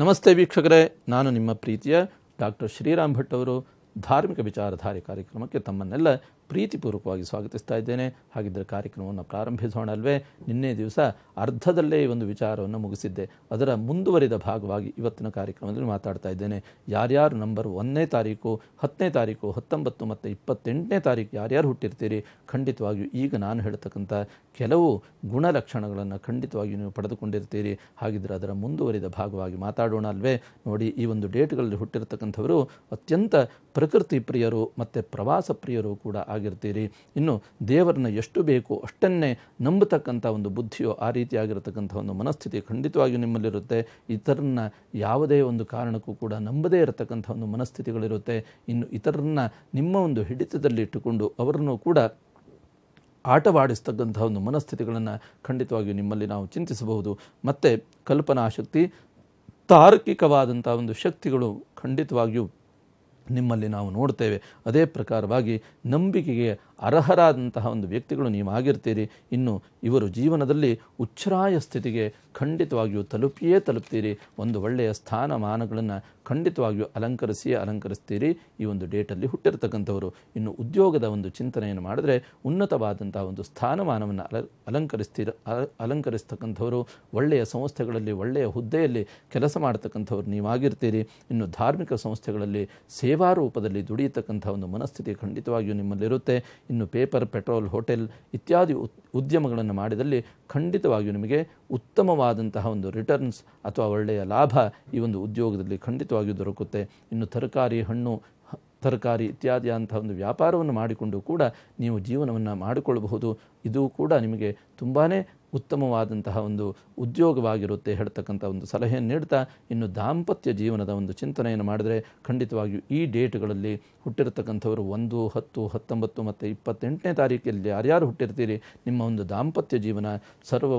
ನಮಸ್ತೆ ವೀಕ್ಷಕರೇ ನಾನು ನಿಮ್ಮ ಪ್ರೀತಿಯ ಡಾಕ್ಟರ್ ಶ್ರೀರಾಮ್ ಭಟ್ ಅವರು ಧಾರ್ಮಿಕ ವಿಚಾರಧಾರೆ ಕಾರ್ಯಕ್ರಮಕ್ಕೆ ತಮ್ಮನ್ನೆಲ್ಲ ಪ್ರೀತಿಪೂರ್ವಕವಾಗಿ ಸ್ವಾಗತಿಸ್ತಾ ಇದ್ದೇನೆ ಹಾಗಿದ್ದರೆ ಕಾರ್ಯಕ್ರಮವನ್ನು ಪ್ರಾರಂಭಿಸೋಣ ಅಲ್ವೇ ನಿನ್ನೆ ದಿವಸ ಅರ್ಧದಲ್ಲೇ ಈ ಒಂದು ವಿಚಾರವನ್ನು ಮುಗಿಸಿದ್ದೆ ಅದರ ಮುಂದುವರಿದ ಭಾಗವಾಗಿ ಇವತ್ತಿನ ಕಾರ್ಯಕ್ರಮದಲ್ಲಿ ಮಾತಾಡ್ತಾ ಇದ್ದೇನೆ ಯಾರ್ಯಾರು ನಂಬರ್ ಒಂದನೇ ತಾರೀಕು ಹತ್ತನೇ ತಾರೀಕು ಹತ್ತೊಂಬತ್ತು ಮತ್ತು ಇಪ್ಪತ್ತೆಂಟನೇ ತಾರೀಕು ಯಾರ್ಯಾರು ಹುಟ್ಟಿರ್ತೀರಿ ಖಂಡಿತವಾಗಿಯೂ ಈಗ ನಾನು ಹೇಳ್ತಕ್ಕಂಥ ಕೆಲವು ಗುಣಲಕ್ಷಣಗಳನ್ನು ಖಂಡಿತವಾಗಿ ನೀವು ಪಡೆದುಕೊಂಡಿರ್ತೀರಿ ಹಾಗಿದ್ದರೆ ಅದರ ಮುಂದುವರಿದ ಭಾಗವಾಗಿ ಮಾತಾಡೋಣ ಅಲ್ವೇ ನೋಡಿ ಈ ಒಂದು ಡೇಟ್ಗಳಲ್ಲಿ ಹುಟ್ಟಿರತಕ್ಕಂಥವರು ಅತ್ಯಂತ ಪ್ರಕೃತಿ ಪ್ರಿಯರು ಮತ್ತು ಪ್ರವಾಸ ಪ್ರಿಯರು ಕೂಡ ಆಗಿರ್ತೀರಿ ಇನ್ನು ದೇವರನ್ನ ಎಷ್ಟು ಬೇಕೋ ಅಷ್ಟನ್ನೇ ನಂಬತಕ್ಕಂಥ ಒಂದು ಬುದ್ಧಿಯೋ ಆ ರೀತಿಯಾಗಿರತಕ್ಕಂಥ ಒಂದು ಮನಸ್ಥಿತಿ ಖಂಡಿತವಾಗಿಯೂ ನಿಮ್ಮಲ್ಲಿರುತ್ತೆ ಇತರನ್ನ ಯಾವುದೇ ಒಂದು ಕಾರಣಕ್ಕೂ ಕೂಡ ನಂಬದೇ ಇರತಕ್ಕಂಥ ಒಂದು ಮನಸ್ಥಿತಿಗಳಿರುತ್ತೆ ಇನ್ನು ಇತರನ್ನ ನಿಮ್ಮ ಒಂದು ಹಿಡಿತದಲ್ಲಿ ಇಟ್ಟುಕೊಂಡು ಅವರನ್ನು ಕೂಡ ಆಟವಾಡಿಸ್ತಕ್ಕಂಥ ಒಂದು ಮನಸ್ಥಿತಿಗಳನ್ನು ಖಂಡಿತವಾಗಿಯೂ ನಿಮ್ಮಲ್ಲಿ ನಾವು ಚಿಂತಿಸಬಹುದು ಮತ್ತು ಕಲ್ಪನಾಶಕ್ತಿ ತಾರ್ಕಿಕವಾದಂಥ ಒಂದು ಶಕ್ತಿಗಳು ಖಂಡಿತವಾಗಿಯೂ ನಿಮ್ಮಲ್ಲಿ ನಾವು ನೋಡ್ತೇವೆ ಅದೇ ಪ್ರಕಾರವಾಗಿ ನಂಬಿಕೆಗೆ ಅರ್ಹರಾದಂತಹ ಒಂದು ವ್ಯಕ್ತಿಗಳು ನೀವಾಗಿರ್ತೀರಿ ಇನ್ನು ಇವರು ಜೀವನದಲ್ಲಿ ಉಚ್ಛ್ರಾಯ ಸ್ಥಿತಿಗೆ ಖಂಡಿತವಾಗಿಯೂ ತಲುಪಿಯೇ ತಲುಪ್ತೀರಿ ಒಂದು ಒಳ್ಳೆಯ ಸ್ಥಾನಮಾನಗಳನ್ನು ಖಂಡಿತವಾಗಿಯೂ ಅಲಂಕರಿಸಿಯೇ ಅಲಂಕರಿಸ್ತೀರಿ ಈ ಒಂದು ಡೇಟಲ್ಲಿ ಹುಟ್ಟಿರ್ತಕ್ಕಂಥವರು ಇನ್ನು ಉದ್ಯೋಗದ ಒಂದು ಚಿಂತನೆಯನ್ನು ಮಾಡಿದ್ರೆ ಉನ್ನತವಾದಂತಹ ಒಂದು ಸ್ಥಾನಮಾನವನ್ನು ಅಲ ಅಲಂಕರಿಸ್ತೀರ ಅಲಂಕರಿಸ್ತಕ್ಕಂಥವರು ಒಳ್ಳೆಯ ಸಂಸ್ಥೆಗಳಲ್ಲಿ ಒಳ್ಳೆಯ ಹುದ್ದೆಯಲ್ಲಿ ಕೆಲಸ ಮಾಡತಕ್ಕಂಥವ್ರು ನೀವಾಗಿರ್ತೀರಿ ಇನ್ನು ಧಾರ್ಮಿಕ ಸಂಸ್ಥೆಗಳಲ್ಲಿ ಸೇವಾ ರೂಪದಲ್ಲಿ ದುಡಿಯತಕ್ಕಂಥ ಒಂದು ಮನಸ್ಥಿತಿ ಖಂಡಿತವಾಗಿಯೂ ನಿಮ್ಮಲ್ಲಿರುತ್ತೆ ಇನ್ನು ಪೇಪರ್ ಪೆಟ್ರೋಲ್ ಹೋಟೆಲ್ ಇತ್ಯಾದಿ ಉದ್ಯಮಗಳನ್ನು ಮಾಡಿದಲ್ಲಿ ಖಂಡಿತವಾಗಿಯೂ ನಿಮಗೆ ಉತ್ತಮವಾದಂತಹ ಒಂದು ರಿಟರ್ನ್ಸ್ ಅಥವಾ ಒಳ್ಳೆಯ ಲಾಭ ಈ ಒಂದು ಉದ್ಯೋಗದಲ್ಲಿ ಖಂಡಿತವಾಗಿಯೂ ದೊರಕುತ್ತೆ ಇನ್ನು ತರಕಾರಿ ಹಣ್ಣು ತರಕಾರಿ ಇತ್ಯಾದಿ ಒಂದು ವ್ಯಾಪಾರವನ್ನು ಮಾಡಿಕೊಂಡು ಕೂಡ ನೀವು ಜೀವನವನ್ನು ಮಾಡಿಕೊಳ್ಳಬಹುದು ಇದು ಕೂಡ ನಿಮಗೆ ತುಂಬಾ ಉತ್ತಮವಾದಂತಹ ಒಂದು ಉದ್ಯೋಗವಾಗಿರುತ್ತೆ ಹೇಳ್ತಕ್ಕಂಥ ಒಂದು ಸಲಹೆಯನ್ನು ನೀಡ್ತಾ ಇನ್ನು ದಾಂಪತ್ಯ ಜೀವನದ ಒಂದು ಚಿಂತನೆಯನ್ನು ಮಾಡಿದರೆ ಖಂಡಿತವಾಗಿಯೂ ಈ ಡೇಟ್ಗಳಲ್ಲಿ ಹುಟ್ಟಿರತಕ್ಕಂಥವರು ಒಂದು ಹತ್ತು ಹತ್ತೊಂಬತ್ತು ಮತ್ತು ಇಪ್ಪತ್ತೆಂಟನೇ ತಾರೀಕಲ್ಲಿ ಯಾರ್ಯಾರು ಹುಟ್ಟಿರ್ತೀರಿ ನಿಮ್ಮ ಒಂದು ದಾಂಪತ್ಯ ಜೀವನ ಸರ್ವ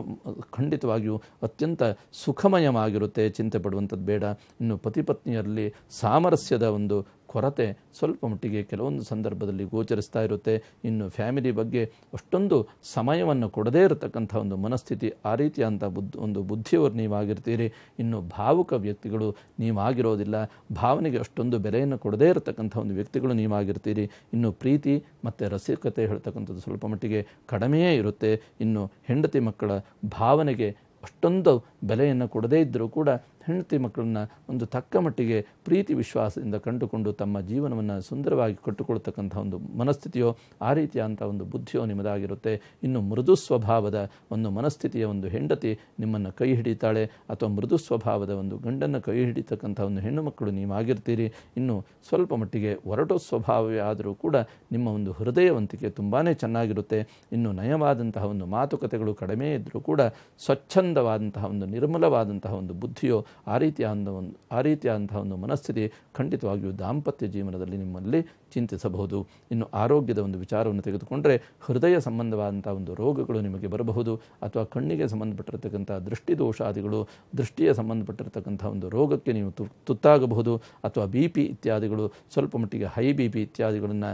ಖಂಡಿತವಾಗಿಯೂ ಅತ್ಯಂತ ಸುಖಮಯವಾಗಿರುತ್ತೆ ಚಿಂತೆ ಪಡುವಂಥದ್ದು ಬೇಡ ಇನ್ನು ಪತಿ ಪತ್ನಿಯರಲ್ಲಿ ಸಾಮರಸ್ಯದ ಒಂದು ಕೊರತೆ ಸ್ವಲ್ಪ ಮಟ್ಟಿಗೆ ಕೆಲವೊಂದು ಸಂದರ್ಭದಲ್ಲಿ ಗೋಚರಿಸ್ತಾ ಇರುತ್ತೆ ಇನ್ನು ಫ್ಯಾಮಿಲಿ ಬಗ್ಗೆ ಅಷ್ಟೊಂದು ಸಮಯವನ್ನು ಕೊಡದೇ ಇರತಕ್ಕಂಥ ಒಂದು ಮನಸ್ಥಿತಿ ಆ ರೀತಿಯಾದಂಥ ಬುದ್ಧ ಒಂದು ಬುದ್ಧಿಯವರು ನೀವಾಗಿರ್ತೀರಿ ಇನ್ನು ಭಾವುಕ ವ್ಯಕ್ತಿಗಳು ನೀವಾಗಿರೋದಿಲ್ಲ ಭಾವನೆಗೆ ಅಷ್ಟೊಂದು ಬೆಲೆಯನ್ನು ಕೊಡದೇ ಇರತಕ್ಕಂಥ ಒಂದು ವ್ಯಕ್ತಿಗಳು ನೀವಾಗಿರ್ತೀರಿ ಇನ್ನು ಪ್ರೀತಿ ಮತ್ತು ರಸಿಕತೆ ಹೇಳ್ತಕ್ಕಂಥದ್ದು ಸ್ವಲ್ಪ ಮಟ್ಟಿಗೆ ಕಡಿಮೆಯೇ ಇರುತ್ತೆ ಇನ್ನು ಹೆಂಡತಿ ಮಕ್ಕಳ ಭಾವನೆಗೆ ಅಷ್ಟೊಂದು ಬೆಲೆಯನ್ನು ಕೊಡದೇ ಇದ್ದರೂ ಕೂಡ ಹೆಂಡತಿ ಮಕ್ಕಳನ್ನು ಒಂದು ತಕ್ಕ ಮಟ್ಟಿಗೆ ಪ್ರೀತಿ ವಿಶ್ವಾಸದಿಂದ ಕಂಡುಕೊಂಡು ತಮ್ಮ ಜೀವನವನ್ನು ಸುಂದರವಾಗಿ ಕಟ್ಟುಕೊಳ್ತಕ್ಕಂಥ ಒಂದು ಮನಸ್ಥಿತಿಯೋ ಆ ರೀತಿಯಾದಂಥ ಒಂದು ಬುದ್ಧಿಯೋ ನಿಮ್ಮದಾಗಿರುತ್ತೆ ಇನ್ನು ಮೃದು ಸ್ವಭಾವದ ಒಂದು ಮನಸ್ಥಿತಿಯ ಒಂದು ಹೆಂಡತಿ ನಿಮ್ಮನ್ನು ಕೈ ಹಿಡಿತಾಳೆ ಅಥವಾ ಮೃದು ಸ್ವಭಾವದ ಒಂದು ಗಂಡನ್ನು ಕೈ ಹಿಡಿತಕ್ಕಂಥ ಒಂದು ಹೆಣ್ಣು ಮಕ್ಕಳು ನೀವಾಗಿರ್ತೀರಿ ಇನ್ನು ಸ್ವಲ್ಪ ಮಟ್ಟಿಗೆ ಒರಟು ಸ್ವಭಾವವೇ ಆದರೂ ಕೂಡ ನಿಮ್ಮ ಒಂದು ಹೃದಯವಂತಿಕೆ ತುಂಬಾ ಚೆನ್ನಾಗಿರುತ್ತೆ ಇನ್ನು ನಯವಾದಂತಹ ಒಂದು ಮಾತುಕತೆಗಳು ಕಡಿಮೆ ಇದ್ದರೂ ಕೂಡ ಸ್ವಚ್ಛಂದವಾದಂತಹ ಒಂದು ನಿರ್ಮಲವಾದಂತಹ ಒಂದು ಬುದ್ಧಿಯೋ ಆ ರೀತಿಯಾದ ಒಂದು ಆ ರೀತಿಯಾದಂಥ ಒಂದು ಮನಸ್ಥಿತಿ ಖಂಡಿತವಾಗಿಯೂ ದಾಂಪತ್ಯ ಜೀವನದಲ್ಲಿ ನಿಮ್ಮಲ್ಲಿ ಚಿಂತಿಸಬಹುದು ಇನ್ನು ಆರೋಗ್ಯದ ಒಂದು ವಿಚಾರವನ್ನು ತೆಗೆದುಕೊಂಡರೆ ಹೃದಯ ಸಂಬಂಧವಾದಂಥ ಒಂದು ರೋಗಗಳು ನಿಮಗೆ ಬರಬಹುದು ಅಥವಾ ಕಣ್ಣಿಗೆ ಸಂಬಂಧಪಟ್ಟಿರತಕ್ಕಂಥ ದೃಷ್ಟಿದೋಷಾದಿಗಳು ದೃಷ್ಟಿಯ ಸಂಬಂಧಪಟ್ಟಿರತಕ್ಕಂಥ ಒಂದು ರೋಗಕ್ಕೆ ನೀವು ತುತ್ತಾಗಬಹುದು ಅಥವಾ ಬಿ ಪಿ ಇತ್ಯಾದಿಗಳು ಸ್ವಲ್ಪ ಮಟ್ಟಿಗೆ ಹೈ ಬಿ ಪಿ ಇತ್ಯಾದಿಗಳನ್ನು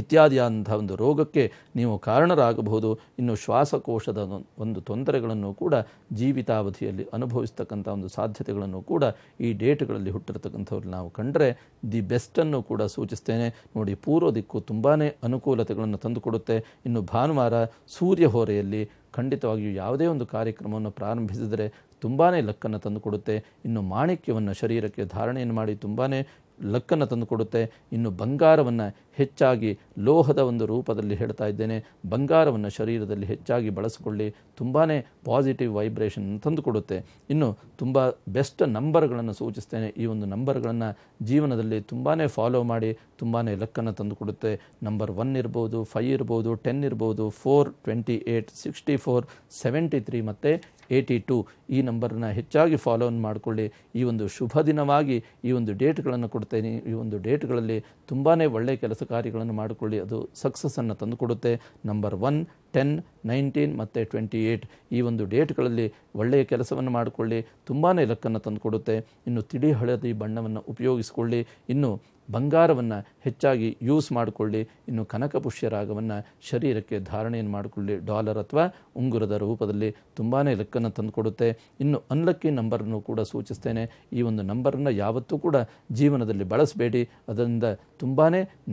ಇತ್ಯಾದಿಯಾದಂಥ ಒಂದು ರೋಗಕ್ಕೆ ನೀವು ಕಾರಣರಾಗಬಹುದು ಇನ್ನು ಶ್ವಾಸಕೋಶದ ಒಂದು ತೊಂದರೆಗಳನ್ನು ಕೂಡ ಜೀವಿತಾವಧಿಯಲ್ಲಿ ಅನುಭವಿಸ್ತಕ್ಕಂಥ ಒಂದು ಸಾಧ್ಯತೆಗಳನ್ನು ಕೂಡ ಈ ಡೇಟ್ಗಳಲ್ಲಿ ಹುಟ್ಟಿರ್ತಕ್ಕಂಥವ್ರು ನಾವು ಕಂಡರೆ ದಿ ಬೆಸ್ಟನ್ನು ಕೂಡ ಸೂಚಿಸ್ತೇನೆ ನೋಡಿ ಪೂರ್ವ ದಿಕ್ಕು ತುಂಬಾ ಅನುಕೂಲತೆಗಳನ್ನು ತಂದುಕೊಡುತ್ತೆ ಇನ್ನು ಭಾನುವಾರ ಸೂರ್ಯ ಹೊರೆಯಲ್ಲಿ ಖಂಡಿತವಾಗಿಯೂ ಯಾವುದೇ ಒಂದು ಕಾರ್ಯಕ್ರಮವನ್ನು ಪ್ರಾರಂಭಿಸಿದರೆ ತುಂಬಾ ಲಕ್ಕನ್ನು ತಂದುಕೊಡುತ್ತೆ ಇನ್ನು ಮಾಣಿಕ್ಯವನ್ನು ಶರೀರಕ್ಕೆ ಧಾರಣೆಯನ್ನು ಮಾಡಿ ತುಂಬಾ ಲಕ್ಕನ್ನು ತಂದುಕೊಡುತ್ತೆ ಇನ್ನು ಬಂಗಾರವನ್ನು ಹೆಚ್ಚಾಗಿ ಲೋಹದ ಒಂದು ರೂಪದಲ್ಲಿ ಹೇಳ್ತಾ ಇದ್ದೇನೆ ಬಂಗಾರವನ್ನು ಶರೀರದಲ್ಲಿ ಹೆಚ್ಚಾಗಿ ಬಳಸಿಕೊಳ್ಳಿ ತುಂಬಾ ಪಾಸಿಟಿವ್ ವೈಬ್ರೇಷನ್ ತಂದುಕೊಡುತ್ತೆ ಇನ್ನು ತುಂಬ ಬೆಸ್ಟ್ ನಂಬರ್ಗಳನ್ನು ಸೂಚಿಸ್ತೇನೆ ಈ ಒಂದು ನಂಬರ್ಗಳನ್ನು ಜೀವನದಲ್ಲಿ ತುಂಬಾ ಫಾಲೋ ಮಾಡಿ ತುಂಬಾ ಲಕ್ಕನ್ನು ತಂದುಕೊಡುತ್ತೆ ನಂಬರ್ ಒನ್ ಇರ್ಬೋದು ಫೈ ಇರ್ಬೋದು ಟೆನ್ ಇರ್ಬೋದು four twenty eight sixty four seventy three ಮತ್ತು ಏಯ್ಟಿ ಟು ಈ ನಂಬರನ್ನ ಹೆಚ್ಚಾಗಿ ಫಾಲೋನ್ ಮಾಡಿಕೊಳ್ಳಿ ಈ ಒಂದು ಶುಭ ದಿನವಾಗಿ ಈ ಒಂದು ಡೇಟ್ಗಳನ್ನು ಕೊಡ್ತೇನೆ ಈ ಒಂದು ಡೇಟ್ಗಳಲ್ಲಿ ತುಂಬಾ ಒಳ್ಳೆಯ ಕೆಲಸ ಕಾರ್ಯಗಳನ್ನು ಮಾಡಿಕೊಳ್ಳಿ ಅದು ಸಕ್ಸಸ್ಸನ್ನು ತಂದುಕೊಡುತ್ತೆ ನಂಬರ್ ಒನ್ ಟೆನ್ ನೈನ್ಟೀನ್ ಮತ್ತು ಟ್ವೆಂಟಿ ಏಯ್ಟ್ ಈ ಒಂದು ಡೇಟ್ಗಳಲ್ಲಿ ಒಳ್ಳೆಯ ಕೆಲಸವನ್ನು ಮಾಡಿಕೊಳ್ಳಿ ತುಂಬಾ ಲಕ್ಕನ್ನು ತಂದುಕೊಡುತ್ತೆ ಇನ್ನು ತಿಳಿ ಹಳದಿ ಬಣ್ಣವನ್ನು ಉಪಯೋಗಿಸಿಕೊಳ್ಳಿ ಇನ್ನು ಬಂಗಾರವನ್ನು ಹೆಚ್ಚಾಗಿ ಯೂಸ್ ಮಾಡಿಕೊಳ್ಳಿ ಇನ್ನು ಕನಕ ಪುಷ್ಯ ರಾಗವನ್ನು ಶರೀರಕ್ಕೆ ಧಾರಣೆಯನ್ನು ಮಾಡಿಕೊಳ್ಳಿ ಡಾಲರ್ ಅಥವಾ ಉಂಗುರದ ರೂಪದಲ್ಲಿ ತುಂಬಾ ಲೆಕ್ಕನ್ನು ತಂದುಕೊಡುತ್ತೆ ಇನ್ನು ಅನ್ಲಕ್ಕಿ ನಂಬರನ್ನು ಕೂಡ ಸೂಚಿಸ್ತೇನೆ ಈ ಒಂದು ನಂಬರನ್ನು ಯಾವತ್ತೂ ಕೂಡ ಜೀವನದಲ್ಲಿ ಬಳಸಬೇಡಿ ಅದರಿಂದ ತುಂಬಾ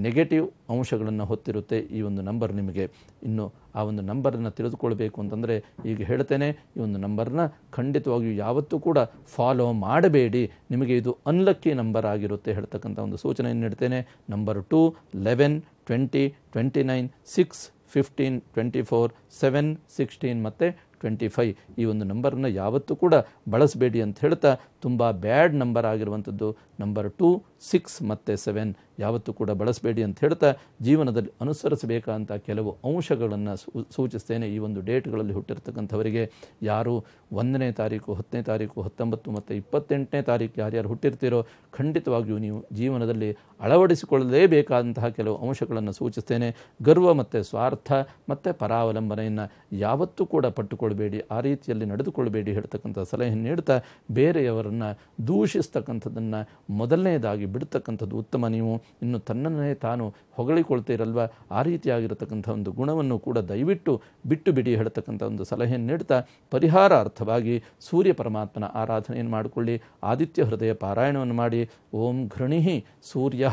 ನೆಗೆಟಿವ್ ಅಂಶಗಳನ್ನು ಹೊತ್ತಿರುತ್ತೆ ಈ ಒಂದು ನಂಬರ್ ನಿಮಗೆ ಇನ್ನು ಆ ಒಂದು ನಂಬರನ್ನು ತಿಳಿದುಕೊಳ್ಬೇಕು ಅಂತಂದರೆ ಈಗ ಹೇಳ್ತೇನೆ ಈ ಒಂದು ನಂಬರ್ನ ಖಂಡಿತವಾಗಿಯೂ ಯಾವತ್ತೂ ಕೂಡ ಫಾಲೋ ಮಾಡಬೇಡಿ ನಿಮಗೆ ಇದು ಅನ್ಲಕ್ಕಿ ನಂಬರ್ ಆಗಿರುತ್ತೆ ಹೇಳ್ತಕ್ಕಂಥ ಒಂದು ಸೂಚನೆಯನ್ನು ನೀಡ್ತೇನೆ number two eleven twenty twenty nine six fifteen twenty four seven sixteen ಮತ್ತು ಟ್ವೆಂಟಿ ಫೈವ್ ಈ ಒಂದು ನಂಬರನ್ನು ಯಾವತ್ತೂ ಕೂಡ ಬಳಸಬೇಡಿ ಅಂತ ಹೇಳ್ತಾ ತುಂಬ ಬ್ಯಾಡ್ ನಂಬರ್ ಆಗಿರುವಂಥದ್ದು ನಂಬರ್ ಟು ಸಿಕ್ಸ್ ಮತ್ತು ಸೆವೆನ್ ಯಾವತ್ತೂ ಕೂಡ ಬಳಸಬೇಡಿ ಅಂತ ಹೇಳ್ತಾ ಜೀವನದಲ್ಲಿ ಅನುಸರಿಸಬೇಕಾದಂಥ ಕೆಲವು ಅಂಶಗಳನ್ನು ಸೂಚಿಸ್ತೇನೆ ಈ ಒಂದು ಡೇಟ್ಗಳಲ್ಲಿ ಹುಟ್ಟಿರ್ತಕ್ಕಂಥವರಿಗೆ ಯಾರು ಒಂದನೇ ತಾರೀಕು ಹತ್ತನೇ ತಾರೀಕು ಹತ್ತೊಂಬತ್ತು ಮತ್ತು ಇಪ್ಪತ್ತೆಂಟನೇ ತಾರೀಕು ಯಾರ್ಯಾರು ಹುಟ್ಟಿರ್ತೀರೋ ಖಂಡಿತವಾಗಿಯೂ ನೀವು ಜೀವನದಲ್ಲಿ ಅಳವಡಿಸಿಕೊಳ್ಳಲೇಬೇಕಾದಂತಹ ಕೆಲವು ಅಂಶಗಳನ್ನು ಸೂಚಿಸ್ತೇನೆ ಗರ್ವ ಮತ್ತು ಸ್ವಾರ್ಥ ಮತ್ತು ಪರಾವಲಂಬನೆಯನ್ನು ಯಾವತ್ತೂ ಕೂಡ ಪಟ್ಟುಕೊಳ್ಬೇಡಿ ಆ ರೀತಿಯಲ್ಲಿ ನಡೆದುಕೊಳ್ಬೇಡಿ ಹೇಳ್ತಕ್ಕಂಥ ಸಲಹೆ ನೀಡ್ತಾ ಬೇರೆಯವರನ್ನು ದೂಷಿಸ್ತಕ್ಕಂಥದ್ದನ್ನು ಮೊದಲನೇದಾಗಿ ಬಿಡ್ತಕ್ಕಂಥದ್ದು ಉತ್ತಮ ನೀವು ಇನ್ನು ತನ್ನನ್ನೇ ತಾನು ಹೊಗಳಿಕೊಳ್ತೀರಲ್ವ ಆ ರೀತಿಯಾಗಿರತಕ್ಕಂಥ ಒಂದು ಗುಣವನ್ನು ಕೂಡ ದಯವಿಟ್ಟು ಬಿಟ್ಟು ಬಿಡಿ ಹೇಳತಕ್ಕಂಥ ಒಂದು ಸಲಹೆಯನ್ನು ನೀಡ್ತಾ ಪರಿಹಾರ ಅರ್ಥವಾಗಿ ಸೂರ್ಯ ಪರಮಾತ್ಮನ ಆರಾಧನೆಯನ್ನು ಮಾಡಿಕೊಳ್ಳಿ ಆದಿತ್ಯ ಹೃದಯ ಪಾರಾಯಣವನ್ನು ಮಾಡಿ ಓಂ ಘೃಣಿಹಿ ಸೂರ್ಯ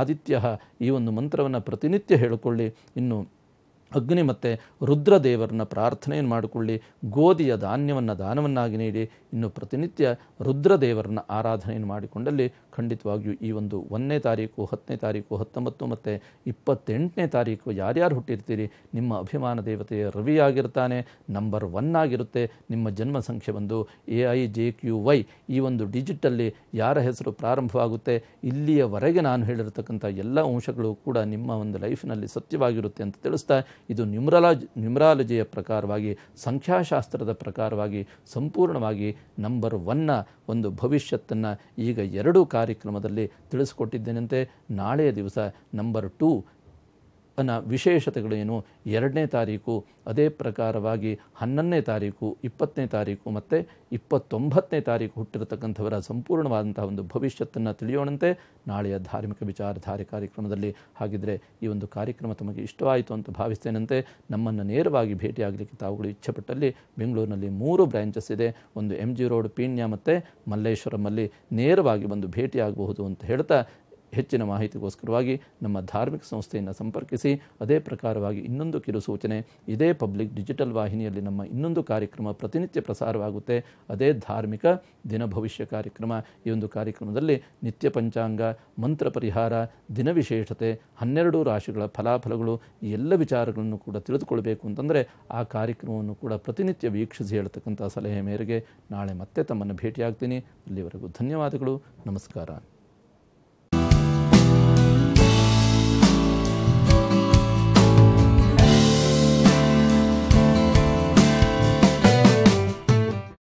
ಆದಿತ್ಯ ಈ ಒಂದು ಮಂತ್ರವನ್ನು ಪ್ರತಿನಿತ್ಯ ಹೇಳಿಕೊಳ್ಳಿ ಇನ್ನು ಅಗ್ನಿ ಮತ್ತು ರುದ್ರದೇವರನ್ನ ಪ್ರಾರ್ಥನೆಯನ್ನು ಮಾಡಿಕೊಳ್ಳಿ ಗೋಧಿಯ ಧಾನ್ಯವನ್ನು ದಾನವನ್ನಾಗಿ ನೀಡಿ ಇನ್ನು ಪ್ರತಿನಿತ್ಯ ರುದ್ರದೇವರನ್ನ ಆರಾಧನೆಯನ್ನು ಮಾಡಿಕೊಂಡಲ್ಲಿ ಖಂಡಿತವಾಗಿಯೂ ಈ ಒಂದು ಒಂದನೇ ತಾರೀಕು ಹತ್ತನೇ ತಾರೀಕು ಹತ್ತೊಂಬತ್ತು ಮತ್ತು ಇಪ್ಪತ್ತೆಂಟನೇ ತಾರೀಕು ಯಾರ್ಯಾರು ಹುಟ್ಟಿರ್ತೀರಿ ನಿಮ್ಮ ಅಭಿಮಾನ ದೇವತೆಯ ರವಿ ಆಗಿರ್ತಾನೆ ನಂಬರ್ ಒನ್ ಆಗಿರುತ್ತೆ ನಿಮ್ಮ ಜನ್ಮ ಸಂಖ್ಯೆ ಬಂದು A I J Q Y ಈ ಒಂದು ಡಿಜಿಟಲ್ಲಿ ಯಾರ ಹೆಸರು ಪ್ರಾರಂಭವಾಗುತ್ತೆ ಇಲ್ಲಿಯವರೆಗೆ ನಾನು ಹೇಳಿರ್ತಕ್ಕಂಥ ಎಲ್ಲ ಅಂಶಗಳು ಕೂಡ ನಿಮ್ಮ ಒಂದು ಲೈಫ್ನಲ್ಲಿ ಸತ್ಯವಾಗಿರುತ್ತೆ ಅಂತ ತಿಳಿಸ್ತಾ ಇದು ನ್ಯೂಮ್ರಾಲಜ್ ನ್ಯೂಮ್ರಾಲಜಿಯ ಪ್ರಕಾರವಾಗಿ ಸಂಖ್ಯಾಶಾಸ್ತ್ರದ ಪ್ರಕಾರವಾಗಿ ಸಂಪೂರ್ಣವಾಗಿ ನಂಬರ್ ಒನ್ನ ಒಂದು ಭವಿಷ್ಯತ್ತನ್ನು ಈಗ ಎರಡು ಕಾರ್ಯ ಕಾರ್ಯಕ್ರಮದಲ್ಲಿ ತಿಳಿಸ್ಕೊಟ್ಟಿದ್ದೇನೆಂತೆ ನಾಳೆಯ ದಿವಸ ನಂಬರ್ ಟೂ ಅನ್ನ ವಿಶೇಷತೆಗಳೇನು ಎರಡನೇ ತಾರೀಕು ಅದೇ ಪ್ರಕಾರವಾಗಿ ಹನ್ನೊಂದನೇ ತಾರೀಕು ಇಪ್ಪತ್ತನೇ ತಾರೀಕು ಮತ್ತು ಇಪ್ಪತ್ತೊಂಬತ್ತನೇ ತಾರೀಕು ಹುಟ್ಟಿರತಕ್ಕಂಥವರ ಸಂಪೂರ್ಣವಾದಂತಹ ಒಂದು ಭವಿಷ್ಯತ್ತನ್ನು ತಿಳಿಯೋಣಂತೆ ನಾಳೆಯ ಧಾರ್ಮಿಕ ವಿಚಾರಧಾರೆ ಕಾರ್ಯಕ್ರಮದಲ್ಲಿ ಹಾಗಿದ್ರೆ ಈ ಒಂದು ಕಾರ್ಯಕ್ರಮ ತಮಗೆ ಇಷ್ಟವಾಯಿತು ಅಂತ ಭಾವಿಸ್ತೇನಂತೆ ನಮ್ಮನ್ನು ನೇರವಾಗಿ ಭೇಟಿಯಾಗಲಿಕ್ಕೆ ತಾವುಗಳು ಇಚ್ಛೆಪಟ್ಟಲ್ಲಿ ಬೆಂಗಳೂರಿನಲ್ಲಿ ಮೂರು ಬ್ರ್ಯಾಂಚಸ್ ಇದೆ ಒಂದು ಎಮ್ ಜಿ ರೋಡ್ ಪೀಣ್ಯ ಮತ್ತು ಮಲ್ಲೇಶ್ವರಮಲ್ಲಿ ನೇರವಾಗಿ ಬಂದು ಭೇಟಿಯಾಗಬಹುದು ಅಂತ ಹೇಳ್ತಾ ಹೆಚ್ಚಿನ ಮಾಹಿತಿಗೋಸ್ಕರವಾಗಿ ನಮ್ಮ ಧಾರ್ಮಿಕ ಸಂಸ್ಥೆಯನ್ನು ಸಂಪರ್ಕಿಸಿ ಅದೇ ಪ್ರಕಾರವಾಗಿ ಇನ್ನೊಂದು ಕಿರುಸೂಚನೆ ಇದೇ ಪಬ್ಲಿಕ್ ಡಿಜಿಟಲ್ ವಾಹಿನಿಯಲ್ಲಿ ನಮ್ಮ ಇನ್ನೊಂದು ಕಾರ್ಯಕ್ರಮ ಪ್ರತಿನಿತ್ಯ ಪ್ರಸಾರವಾಗುತ್ತೆ ಅದೇ ಧಾರ್ಮಿಕ ದಿನ ಭವಿಷ್ಯ ಕಾರ್ಯಕ್ರಮ ಈ ಒಂದು ಕಾರ್ಯಕ್ರಮದಲ್ಲಿ ನಿತ್ಯ ಪಂಚಾಂಗ ಮಂತ್ರ ಪರಿಹಾರ ದಿನ ವಿಶೇಷತೆ ಹನ್ನೆರಡು ರಾಶಿಗಳ ಫಲಾಫಲಗಳು ಎಲ್ಲ ವಿಚಾರಗಳನ್ನು ಕೂಡ ತಿಳಿದುಕೊಳ್ಬೇಕು ಅಂತಂದರೆ ಆ ಕಾರ್ಯಕ್ರಮವನ್ನು ಕೂಡ ಪ್ರತಿನಿತ್ಯ ವೀಕ್ಷಿಸಿ ಹೇಳ್ತಕ್ಕಂಥ ಸಲಹೆ ಮೇರೆಗೆ ನಾಳೆ ಮತ್ತೆ ತಮ್ಮನ್ನು ಭೇಟಿಯಾಗ್ತೀನಿ ಅಲ್ಲಿವರೆಗೂ ಧನ್ಯವಾದಗಳು ನಮಸ್ಕಾರ